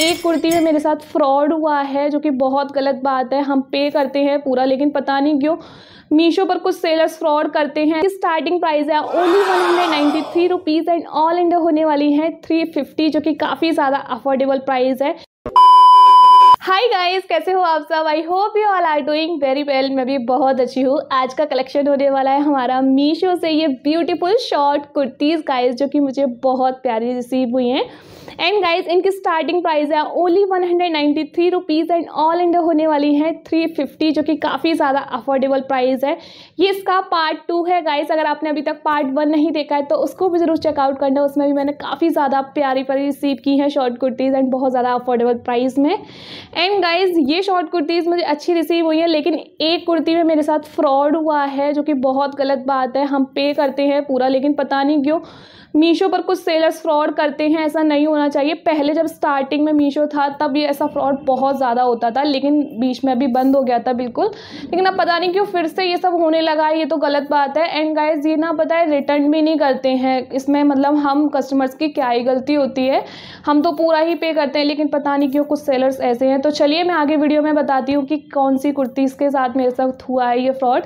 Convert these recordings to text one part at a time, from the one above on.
एक कुर्ती में मेरे साथ फ्रॉड हुआ है जो कि बहुत गलत बात है हम पे करते हैं पूरा लेकिन पता नहीं क्यों मीशो पर कुछ सेलर्स फ्रॉड करते हैं स्टार्टिंग प्राइस है only one hundred ninety three rupees and all India होने वाली है थ्री फिफ्टी जो कि काफ़ी ज़्यादा अफोर्डेबल प्राइस है हाय गाइस कैसे हो आप सब I hope you all are doing very well मैं भी बहुत अच्छी हूँ आज का कलेक्शन होने वाला है हमारा मीशो से ये ब्यूटीफुल शॉर्ट कुर्तीज़ गाइस जो कि मुझे बहुत प्यारी रिसीव हुई हैं एंड गाइस इनकी स्टार्टिंग प्राइस है only one hundred ninety three rupees and all India होने वाली है थ्री फिफ्टी जो कि काफ़ी ज़्यादा अफोर्डेबल प्राइस है ये इसका पार्ट टू है गाइस अगर आपने अभी तक पार्ट वन नहीं देखा है तो उसको भी ज़रूर चेकआउट करना उसमें भी मैंने काफ़ी ज़्यादा प्यारी प्यारी रिसीव की है शॉर्ट कुर्तीज़ एंड बहुत ज़्यादा अफोर्डेबल प्राइस में एंड गाइज ये शॉर्ट कुर्तीज़ मुझे अच्छी रिसीव हुई हैं लेकिन एक कुर्ती में मेरे साथ फ्रॉड हुआ है जो कि बहुत गलत बात है हम पे करते हैं पूरा लेकिन पता नहीं क्यों मीशो पर कुछ सेलर्स फ्रॉड करते हैं ऐसा नहीं होना चाहिए पहले जब स्टार्टिंग में मीशो था तब ये ऐसा फ्रॉड बहुत ज़्यादा होता था लेकिन बीच में अभी बंद हो गया था बिल्कुल लेकिन अब पता नहीं क्यों फिर से ये सब होने लगा है ये तो गलत बात है एंड गाइज ये ना पता है रिटर्न भी नहीं करते हैं इसमें मतलब हम कस्टमर्स की क्या ही गलती होती है हम तो पूरा ही पे करते हैं लेकिन पता नहीं क्यों कुछ सेलर्स ऐसे हैं हैं तो चलिए मैं आगे वीडियो में बताती हूँ कि कौन सी कुर्ती के साथ मेरे साथ हुआ है ये फ्रॉड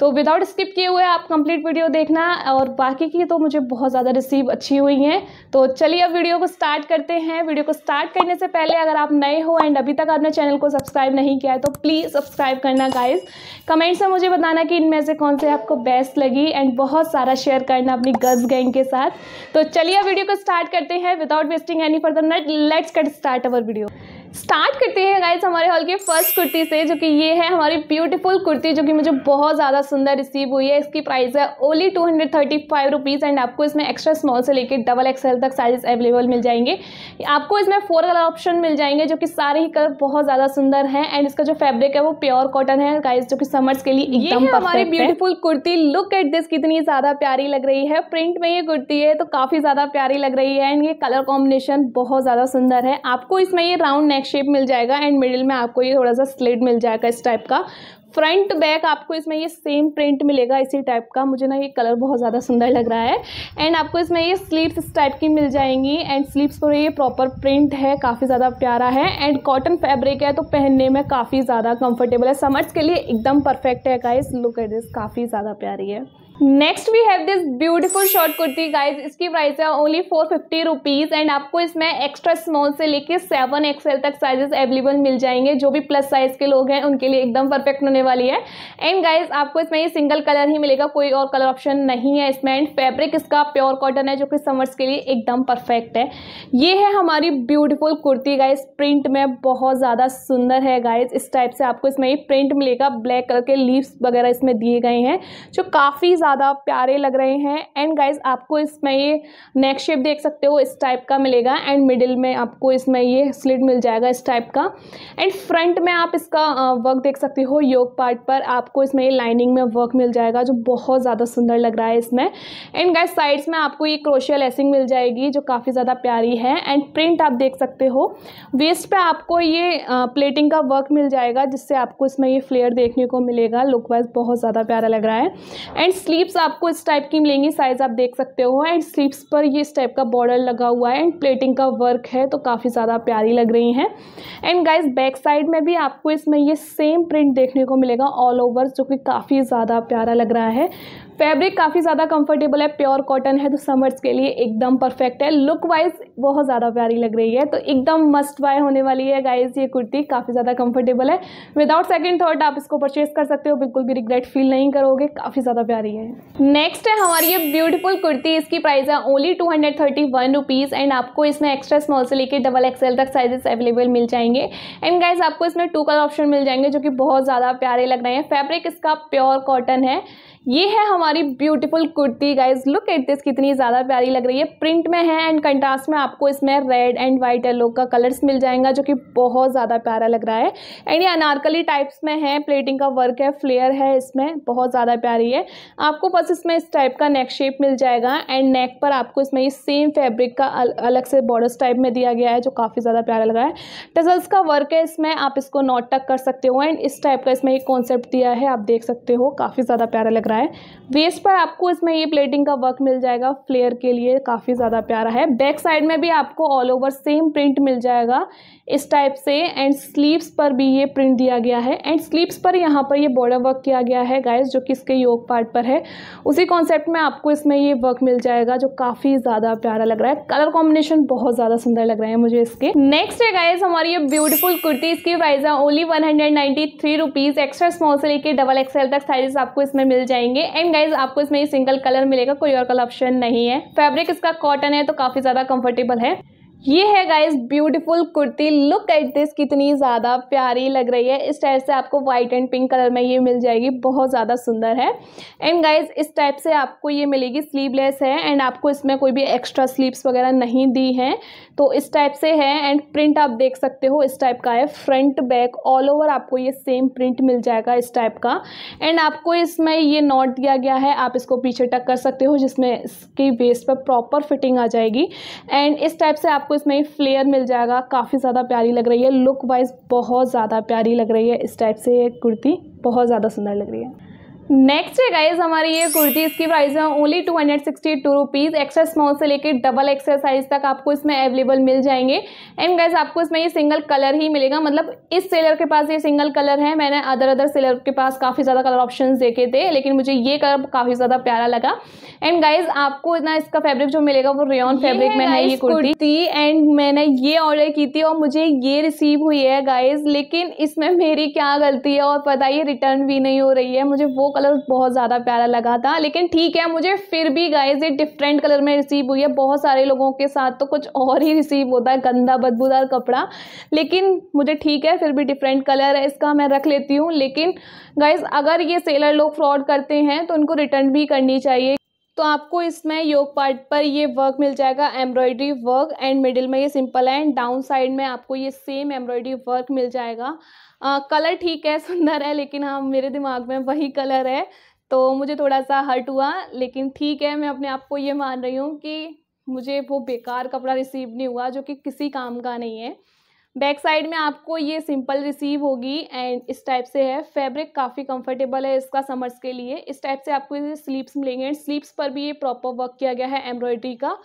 तो विदाउट स्किप किए हुए आप कंप्लीट वीडियो देखना और बाकी की तो मुझे बहुत ज़्यादा रिसीव अच्छी हुई हैं तो चलिए अब वीडियो को स्टार्ट करते हैं वीडियो को स्टार्ट करने से पहले अगर आप नए हो एंड अभी तक आपने चैनल को सब्सक्राइब नहीं किया है तो प्लीज़ सब्सक्राइब करना गाइज कमेंट्स में मुझे बताना कि इनमें से कौन से आपको बेस्ट लगी एंड बहुत सारा शेयर करना अपनी गर्ल्स गैंग के साथ तो चलिए वीडियो को स्टार्ट करते हैं without wasting any further nut let's cut start our video start करते हैं गाइज हमारे हॉल के फर्स्ट कुर्ती से जो कि ये है हमारी ब्यूटीफुल कुर्ती जो कि मुझे बहुत ज़्यादा सुंदर रिसीव हुई है इसकी प्राइस है only two hundred thirty five rupees and आपको इसमें एक्स्ट्रा स्मॉल से लेकर डबल एक्सएल तक साइज अवेलेबल मिल जाएंगे आपको इसमें फोर कलर ऑप्शन मिल जाएंगे जो कि सारे ही कलर बहुत ज़्यादा सुंदर हैं एंड इसका जो फैब्रिक है वो प्योर कॉटन है गाइज जो कि समर्स के लिए एकदम हमारी beautiful kurti look at this कितनी ज़्यादा प्यारी लग रही है प्रिंट में ये कुर्ती है तो काफ़ी ज़्यादा प्यारी लग रही है एंड ये कलर कॉम्बिनेशन बहुत ज़्यादा सुंदर है आपको इसमें ये राउंड नेक शेप मिल जाएगा एंड मिडिल में आपको ये थोड़ा सा स्लेट मिल जाएगा इस टाइप का फ्रंट बैक आपको इसमें ये सेम प्रिंट मिलेगा इसी टाइप का मुझे ना ये कलर बहुत ज़्यादा सुंदर लग रहा है एंड आपको इसमें ये स्लीव्स इस टाइप की मिल जाएंगी एंड स्लीव्स पर ये प्रॉपर प्रिंट है काफ़ी ज़्यादा प्यारा है एंड कॉटन फैब्रिक है तो पहनने में काफ़ी ज़्यादा कंफर्टेबल है समर्स के लिए एकदम परफेक्ट है का लुक एट काफ़ी ज़्यादा प्यारी है next we have this beautiful short kurti guys इसकी प्राइस है only four fifty rupees and आपको इसमें एक्स्ट्रा स्मॉल से लेके सेवन एक्सएल तक साइजेस अवेलेबल मिल जाएंगे जो भी प्लस साइज के लोग हैं उनके लिए एकदम परफेक्ट होने वाली है एंड गाइज आपको इसमें ये सिंगल कलर ही मिलेगा कोई और कलर ऑप्शन नहीं है इसमें एंड फेब्रिक इसका प्योर कॉटन है जो कि समर्स के लिए एकदम परफेक्ट है ये है हमारी ब्यूटिफुल कुर्ती गाइज प्रिंट में बहुत ज़्यादा सुंदर है गाइज इस टाइप से आपको इसमें ये प्रिंट मिलेगा ब्लैक कलर के लीव्स वगैरह इसमें दिए गए हैं जो काफ़ी ज़्यादा प्यारे लग रहे हैं एंड गाइज आपको इसमें ये नेक शेप देख सकते हो इस टाइप का मिलेगा एंड मिडिल में आपको इसमें ये स्लिट मिल जाएगा इस टाइप का एंड फ्रंट में आप इसका वर्क देख सकते हो योग पार्ट पर आपको इसमें ये लाइनिंग में वर्क मिल जाएगा जो बहुत ज़्यादा सुंदर लग रहा है इसमें एंड गाइज साइड्स में आपको ये क्रोशिया लेसिंग मिल जाएगी जो काफ़ी ज़्यादा प्यारी है एंड प्रिंट आप देख सकते हो वेस्ट पर आपको ये प्लेटिंग का वर्क मिल जाएगा जिससे आपको इसमें ये फ्लेयर देखने को मिलेगा लुक वाइज बहुत ज़्यादा प्यारा लग रहा है एंड स्लीव स्लीव्स आपको इस टाइप की मिलेंगी साइज आप देख सकते हो एंड स्लीव्स पर ये इस टाइप का बॉर्डर लगा हुआ है एंड प्लेटिंग का वर्क है तो काफ़ी ज़्यादा प्यारी लग रही हैं एंड गाइज बैक साइड में भी आपको इसमें ये सेम प्रिंट देखने को मिलेगा ऑल ओवर जो कि काफ़ी ज़्यादा प्यारा लग रहा है फैब्रिक काफ़ी ज़्यादा कंफर्टेबल है प्योर कॉटन है तो समर्स के लिए एकदम परफेक्ट है लुक वाइज बहुत ज़्यादा प्यारी लग रही है तो एकदम मस्ट बाय होने वाली है गाइज ये कुर्ती काफ़ी ज़्यादा कंफर्टेबल है विदाउट सेकंड थॉट आप इसको परचेज कर सकते हो बिल्कुल भी रिग्रेट फील नहीं करोगे काफ़ी ज़्यादा प्यारी है नेक्स्ट है हमारी ये ब्यूटीफुल कुर्ती इसकी प्राइस है only two hundred thirty one rupees and आपको इसमें एक्स्ट्रा स्मॉल से लेकर डबल एक्सएल तक साइजेस अवेलेबल मिल जाएंगे एंड गाइज आपको इसमें टू कलर ऑप्शन मिल जाएंगे जो कि बहुत ज़्यादा प्यारे लग रहे हैं फैब्रिक इसका प्योर कॉटन है ये है हमारी beautiful kurti guys look at this कितनी ज़्यादा प्यारी लग रही है प्रिंट में है एंड कंट्रास्ट में आपको इसमें रेड एंड वाइट येलो का कलर्स मिल जाएगा जो कि बहुत ज़्यादा प्यारा लग रहा है एंड ये अनारकली टाइप्स में है प्लेटिंग का वर्क है फ्लेयर है इसमें बहुत ज़्यादा प्यारी है आपको बस इसमें इस टाइप का नेक शेप मिल जाएगा एंड नेक पर आपको इसमें ये सेम फेब्रिक का अल, अलग से बॉर्डर्स टाइप में दिया गया है जो काफ़ी ज़्यादा प्यारा लग रहा है टजल्स का वर्क है इसमें आप इसको नोट टक कर सकते हो एंड इस टाइप का इसमें एक कॉन्सेप्ट दिया है आप देख सकते हो काफ़ी ज़्यादा प्यारा लग रहा है होता है वेस्ट पर आपको इसमें ये प्लेटिंग का वर्क मिल जाएगा फ्लेयर के लिए काफ़ी ज़्यादा प्यारा है बैक साइड में भी आपको ऑल ओवर सेम प्रिंट मिल जाएगा इस टाइप से एंड स्लीव्स पर भी ये प्रिंट दिया गया है एंड स्लीव्स पर यहाँ पर ये बॉर्डर वर्क किया गया है गाइस जो कि इसके योग पार्ट पर है उसी कॉन्सेप्ट में आपको इसमें ये वर्क मिल जाएगा जो काफ़ी ज़्यादा प्यारा लग रहा है कलर कॉम्बिनेशन बहुत ज़्यादा सुंदर लग रहा है मुझे इसके नेक्स्ट है गाइज हमारी ये ब्यूटीफुल कुर्ती इसकी प्राइस है only one hundred extra small से लेकर डबल एक्सएल तक साइजेस आपको इसमें मिल जाएंगे एंड गाइज आपको इसमें सिंगल कलर मिलेगा कोई और कलर ऑप्शन नहीं है फैब्रिक इसका कॉटन है तो काफ़ी ज़्यादा कंफर्टेबल है ये है guys beautiful kurti look at this कितनी ज़्यादा प्यारी लग रही है इस टाइप से आपको वाइट एंड पिंक कलर में ये मिल जाएगी बहुत ज़्यादा सुंदर है एंड गाइस इस टाइप से आपको ये मिलेगी स्लीवलेस है एंड आपको इसमें कोई भी एक्स्ट्रा स्लीव्स वगैरह नहीं दी हैं तो इस टाइप से है एंड प्रिंट आप देख सकते हो इस टाइप का है फ्रंट बैक ऑल ओवर आपको ये सेम प्रिंट मिल जाएगा इस टाइप का एंड आपको इसमें ये नॉट दिया गया है आप इसको पीछे टक कर सकते हो जिसमें इसकी वेस्ट पर प्रॉपर फिटिंग आ जाएगी एंड इस टाइप से आपको इसमें फ्लेयर मिल जाएगा काफ़ी ज़्यादा प्यारी लग रही है लुक वाइज बहुत ज़्यादा प्यारी लग रही है इस टाइप से ये कुर्ती बहुत ज़्यादा सुंदर लग रही है नेक्स्ट है गाइज हमारी ये कुर्ती इसकी प्राइस है only two hundred sixty two rupees extra small से लेकर डबल एक्स्ट्रा साइज तक आपको इसमें अवेलेबल मिल जाएंगे एंड गाइज आपको इसमें ये सिंगल कलर ही मिलेगा मतलब इस सेलर के पास ये सिंगल कलर है मैंने अदर अदर सेलर के पास काफ़ी ज़्यादा कलर ऑप्शन देखे थे लेकिन मुझे ये कलर काफ़ी ज़्यादा प्यारा लगा एंड गाइज आपको ना इसका फैब्रिक जो मिलेगा वो रेन फैब्रिक में है ये कुर्ती एंड मैंने ये ऑर्डर की थी और मुझे ये रिसीव हुई है गाइज लेकिन इसमें मेरी क्या गलती है और पता ही रिटर्न भी नहीं हो रही है मुझे वो कलर बहुत ज़्यादा प्यारा लगा था लेकिन ठीक है मुझे फिर भी गाइज ये डिफरेंट कलर में रिसीव हुई है बहुत सारे लोगों के साथ तो कुछ और ही रिसीव होता है गंदा बदबूदार कपड़ा लेकिन मुझे ठीक है फिर भी डिफरेंट कलर है इसका मैं रख लेती हूँ लेकिन गाइज अगर ये सेलर लोग फ्रॉड करते हैं तो उनको रिटर्न भी करनी चाहिए तो आपको इसमें योग पार्ट पर ये वर्क मिल जाएगा एम्ब्रॉयडरी वर्क एंड मिडिल में ये सिंपल है एंड डाउन साइड में आपको ये सेम एम्ब्रॉयडरी वर्क मिल जाएगा आ, कलर ठीक है सुंदर है लेकिन हाँ मेरे दिमाग में वही कलर है तो मुझे थोड़ा सा हर्ट हुआ लेकिन ठीक है मैं अपने आप को ये मान रही हूँ कि मुझे वो बेकार कपड़ा रिसीव नहीं हुआ जो कि किसी काम का नहीं है बैक साइड में आपको ये सिंपल रिसीव होगी एंड इस टाइप से है फैब्रिक काफ़ी कंफर्टेबल है इसका समर्स के लिए इस टाइप से आपको स्लीप्स मिलेंगे एंड स्लीव्स पर भी ये प्रॉपर वर्क किया गया है एम्ब्रॉयडरी का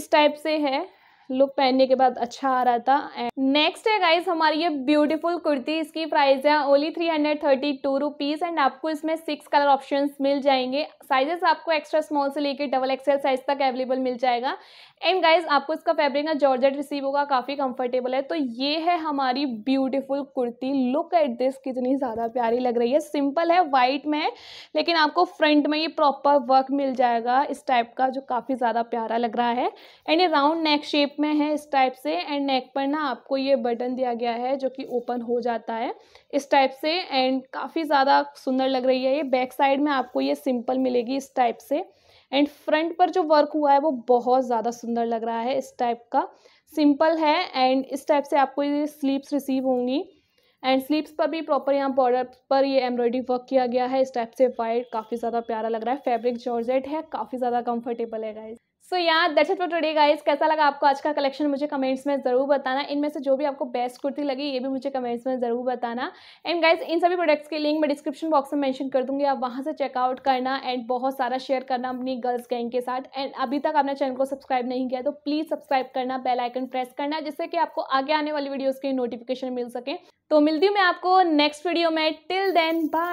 इस टाइप से है लुक पहनने के बाद अच्छा आ रहा था एंड नेक्स्ट है गाइज हमारी ये ब्यूटीफुल कुर्ती इसकी प्राइस है only three hundred thirty two rupees and आपको इसमें सिक्स कलर ऑप्शन मिल जाएंगे साइजेस आपको एक्स्ट्रा स्मॉल से लेकर डबल एक्सएल साइज तक अवेलेबल मिल जाएगा एंड गाइज आपको इसका फेब्रिक ना जॉर्जेट रिसीव होगा काफ़ी कंफर्टेबल है तो ये है हमारी beautiful kurti look at this कितनी ज़्यादा प्यारी लग रही है सिंपल है वाइट में है लेकिन आपको फ्रंट में ये प्रॉपर वर्क मिल जाएगा इस टाइप का जो काफ़ी ज़्यादा प्यारा लग रहा है एंड ये राउंड नेक शेप में है इस टाइप से एंड नेक पर ना आपको ये बटन दिया गया है जो कि ओपन हो जाता है इस टाइप से एंड काफ़ी ज़्यादा सुंदर लग रही है ये बैक साइड में आपको ये सिंपल मिलेगी इस टाइप से एंड फ्रंट पर जो वर्क हुआ है वो बहुत ज़्यादा सुंदर लग रहा है इस टाइप का सिंपल है एंड इस टाइप से आपको ये स्लीप्स रिसीव होंगी एंड स्लीप्स पर भी प्रॉपर यहाँ बॉर्डर पर ये एम्ब्रॉयडरी वर्क किया गया है इस टाइप से वाइट काफ़ी ज़्यादा प्यारा लग रहा है फैब्रिक जॉर्जेट है काफ़ी ज़्यादा कंफर्टेबल है गाइज सो यहाँ that's it for today guys कैसा लगा आपको आज का कलेक्शन मुझे कमेंट्स में ज़रूर बताना इनमें से जो भी आपको बेस्ट कुर्ती लगी ये भी मुझे कमेंट्स में ज़रूर बताना एंड गाइस इन सभी प्रोडक्ट्स के लिंक मैं डिस्क्रिप्शन बॉक्स में मेंशन कर दूंगी आप वहाँ से चेकआउट करना एंड बहुत सारा शेयर करना अपनी गर्ल्स गैंग के साथ एंड अभी तक आपने चैनल को सब्सक्राइब नहीं किया तो प्लीज़ सब्सक्राइब करना बेल आइकन प्रेस करना जिससे कि आपको आगे आने वाली वीडियोज़ की नोटिफिकेशन मिल सके तो मिलती हूँ मैं आपको नेक्स्ट वीडियो में टिल देन बाय